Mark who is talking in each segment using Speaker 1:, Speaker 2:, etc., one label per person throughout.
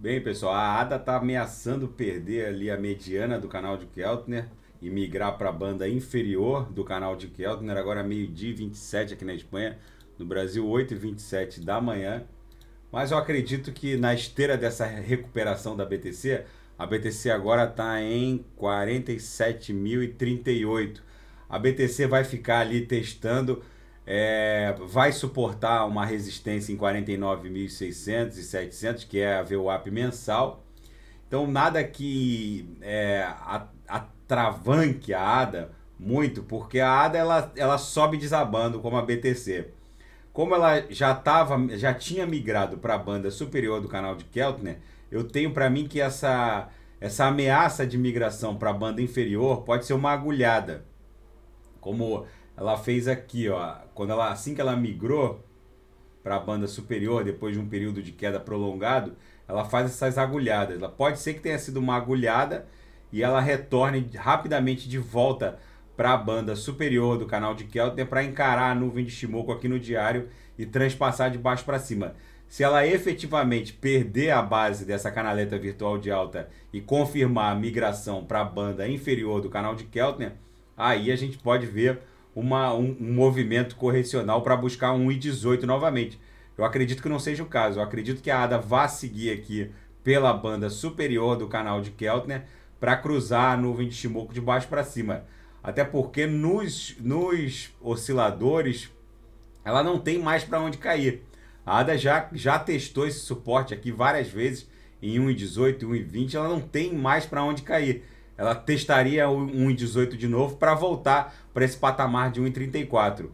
Speaker 1: Bem, pessoal, a Ada está ameaçando perder ali a mediana do canal de Keltner e migrar para a banda inferior do canal de Keltner, agora meio-dia 27 aqui na Espanha, no Brasil 8 h 27 da manhã. Mas eu acredito que na esteira dessa recuperação da BTC, a BTC agora está em 47.038. A BTC vai ficar ali testando é, vai suportar uma resistência em 49.600 e 700, que é a VWAP mensal. Então, nada que é, atravanque a ADA muito, porque a ADA ela, ela sobe desabando como a BTC. Como ela já, tava, já tinha migrado para a banda superior do canal de Keltner, eu tenho para mim que essa, essa ameaça de migração para a banda inferior pode ser uma agulhada. Como ela fez aqui, ó. Quando ela, assim que ela migrou para a banda superior, depois de um período de queda prolongado, ela faz essas agulhadas. Ela pode ser que tenha sido uma agulhada e ela retorne rapidamente de volta para a banda superior do canal de Keltner para encarar a nuvem de Shimoku aqui no diário e transpassar de baixo para cima. Se ela efetivamente perder a base dessa canaleta virtual de alta e confirmar a migração para a banda inferior do canal de Keltner, aí a gente pode ver uma, um, um movimento correcional para buscar 1,18 novamente. Eu acredito que não seja o caso. Eu acredito que a ADA vá seguir aqui pela banda superior do canal de Keltner para cruzar a nuvem de Shimoku de baixo para cima. Até porque nos, nos osciladores ela não tem mais para onde cair. A ADA já, já testou esse suporte aqui várias vezes em 1,18, 1,20, ela não tem mais para onde cair ela testaria 1,18 de novo para voltar para esse patamar de 1,34.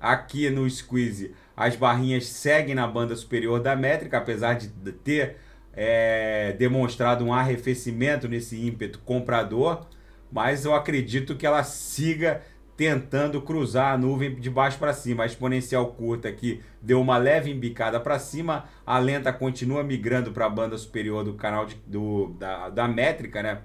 Speaker 1: Aqui no squeeze, as barrinhas seguem na banda superior da métrica, apesar de ter é, demonstrado um arrefecimento nesse ímpeto comprador, mas eu acredito que ela siga tentando cruzar a nuvem de baixo para cima. A exponencial curta aqui deu uma leve embicada para cima, a lenta continua migrando para a banda superior do canal de, do, da, da métrica, né?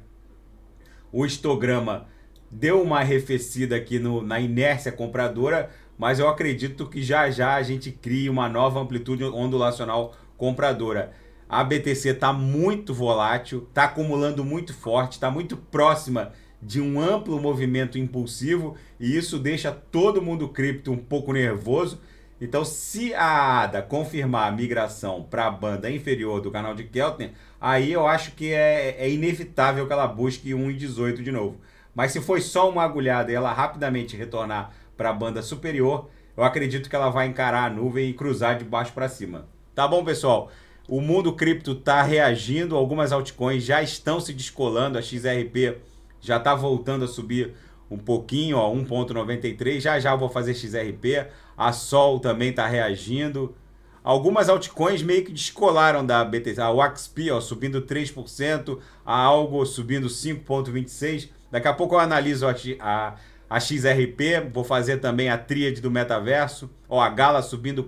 Speaker 1: o histograma deu uma arrefecida aqui no, na inércia compradora, mas eu acredito que já já a gente crie uma nova amplitude ondulacional compradora. A BTC está muito volátil, está acumulando muito forte, está muito próxima de um amplo movimento impulsivo e isso deixa todo mundo cripto um pouco nervoso. Então, se a ADA confirmar a migração para a banda inferior do canal de Keltner, aí eu acho que é, é inevitável que ela busque 1,18 de novo. Mas se foi só uma agulhada e ela rapidamente retornar para a banda superior, eu acredito que ela vai encarar a nuvem e cruzar de baixo para cima. Tá bom, pessoal? O mundo cripto está reagindo, algumas altcoins já estão se descolando, a XRP já está voltando a subir um pouquinho, ó, 1.93. Já já eu vou fazer XRP. A Sol também está reagindo. Algumas altcoins meio que descolaram da BTC. A WaxP, ó, subindo 3%, a Algo subindo 5.26. Daqui a pouco eu analiso a, a, a XRP, vou fazer também a tríade do metaverso. Ó, a Gala subindo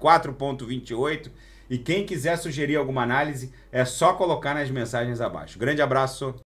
Speaker 1: 4.28. E quem quiser sugerir alguma análise, é só colocar nas mensagens abaixo. Grande abraço.